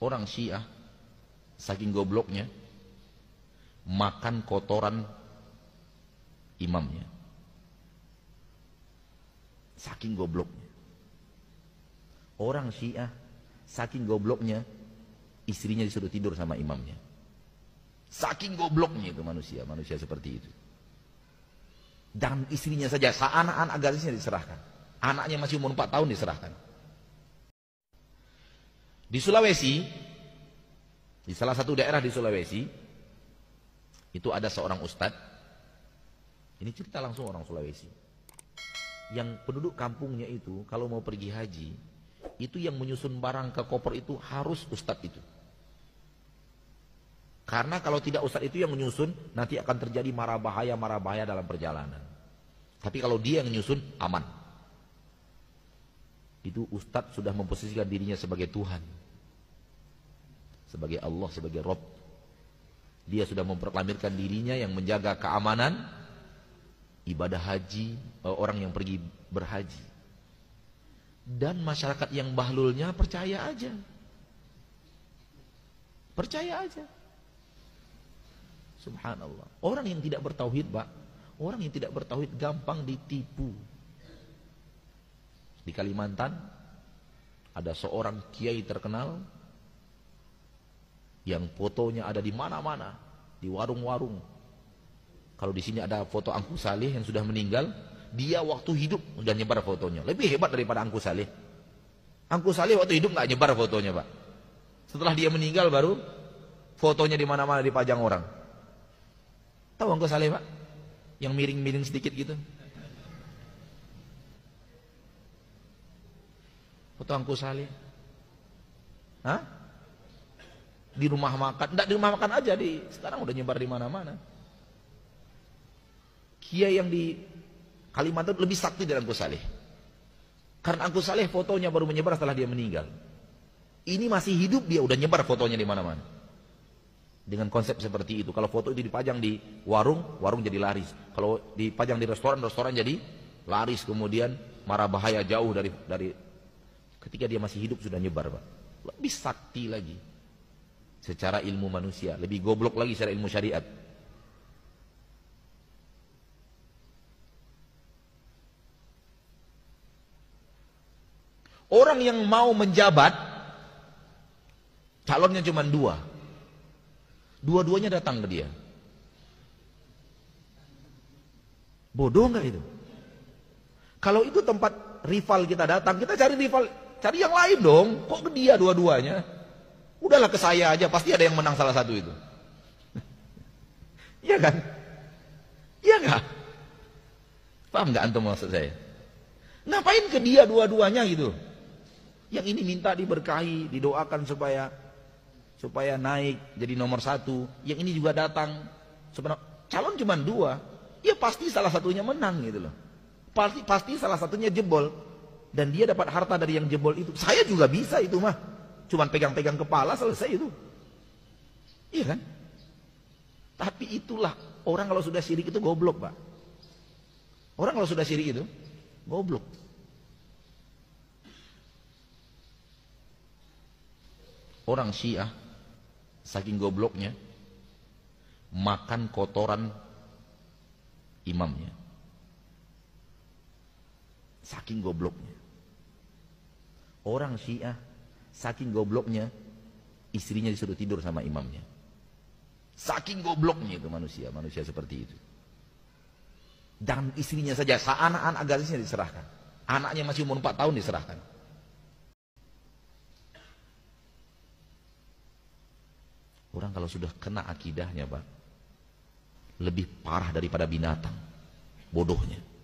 orang Syiah saking gobloknya makan kotoran imamnya. Saking gobloknya. Orang Syiah saking gobloknya istrinya disuruh tidur sama imamnya. Saking gobloknya itu manusia, manusia seperti itu. Dan istrinya saja, anak-anak gadisnya diserahkan. Anaknya masih umur 4 tahun diserahkan. Di Sulawesi, di salah satu daerah di Sulawesi, itu ada seorang ustadz, ini cerita langsung orang Sulawesi, yang penduduk kampungnya itu kalau mau pergi haji, itu yang menyusun barang ke koper itu harus ustadz itu. Karena kalau tidak ustadz itu yang menyusun, nanti akan terjadi marah bahaya-marah bahaya dalam perjalanan. Tapi kalau dia yang menyusun, aman. Itu ustadz sudah memposisikan dirinya sebagai Tuhan. Sebagai Allah, sebagai Rob. Dia sudah memperlamirkan dirinya yang menjaga keamanan ibadah haji, e, orang yang pergi berhaji. Dan masyarakat yang bahlulnya percaya aja. Percaya aja. Subhanallah. Orang yang tidak bertauhid, Pak, orang yang tidak bertauhid gampang ditipu. Di Kalimantan ada seorang kiai terkenal yang fotonya ada di mana-mana, di warung-warung. Kalau di sini ada foto Angku Saleh yang sudah meninggal, dia waktu hidup sudah nyebar fotonya. Lebih hebat daripada Angku Saleh. Angku Saleh waktu hidup nggak nyebar fotonya, Pak. Setelah dia meninggal baru fotonya di mana-mana dipajang orang. Tahu Angku Saleh, Pak? Yang miring-miring sedikit gitu. Utang kusali. Hah? Di rumah makan, enggak di rumah makan aja di sekarang udah nyebar di mana-mana. Kia yang di Kalimantan lebih sakti dari Angkus Saleh. Karena Angkus Saleh fotonya baru menyebar setelah dia meninggal. Ini masih hidup dia udah nyebar fotonya di mana-mana. Dengan konsep seperti itu. Kalau foto itu dipajang di warung, warung jadi laris. Kalau dipajang di restoran, restoran jadi laris. Kemudian marah bahaya jauh dari dari Ketika dia masih hidup sudah nyebar, Pak. Lebih sakti lagi. Secara ilmu manusia, lebih goblok lagi secara ilmu syariat. Orang yang mau menjabat, calonnya cuma dua. Dua-duanya datang ke dia. Bodoh nggak itu? Kalau itu tempat rival kita datang, kita cari rival Cari yang lain dong. Kok ke dia dua-duanya? Udahlah ke saya aja, pasti ada yang menang salah satu itu. Iya kan? Iya enggak Paham nggak antum maksud saya? Ngapain ke dia dua-duanya gitu? Yang ini minta diberkahi, didoakan supaya supaya naik jadi nomor satu. Yang ini juga datang. Sebenarnya calon cuma dua, ya pasti salah satunya menang gitu loh. Pasti pasti salah satunya jebol dan dia dapat harta dari yang jebol itu. Saya juga bisa itu mah. Cuman pegang-pegang kepala selesai itu. Iya kan? Tapi itulah orang kalau sudah sirik itu goblok, Pak. Orang kalau sudah sirik itu goblok. Orang Syiah saking gobloknya makan kotoran imamnya. Saking gobloknya. Orang Syiah saking gobloknya istrinya disuruh tidur sama imamnya. Saking gobloknya itu manusia, manusia seperti itu. Dan istrinya saja, anak-anak gadisnya diserahkan. Anaknya masih umur 4 tahun diserahkan. Orang kalau sudah kena akidahnya, Pak, lebih parah daripada binatang. Bodohnya.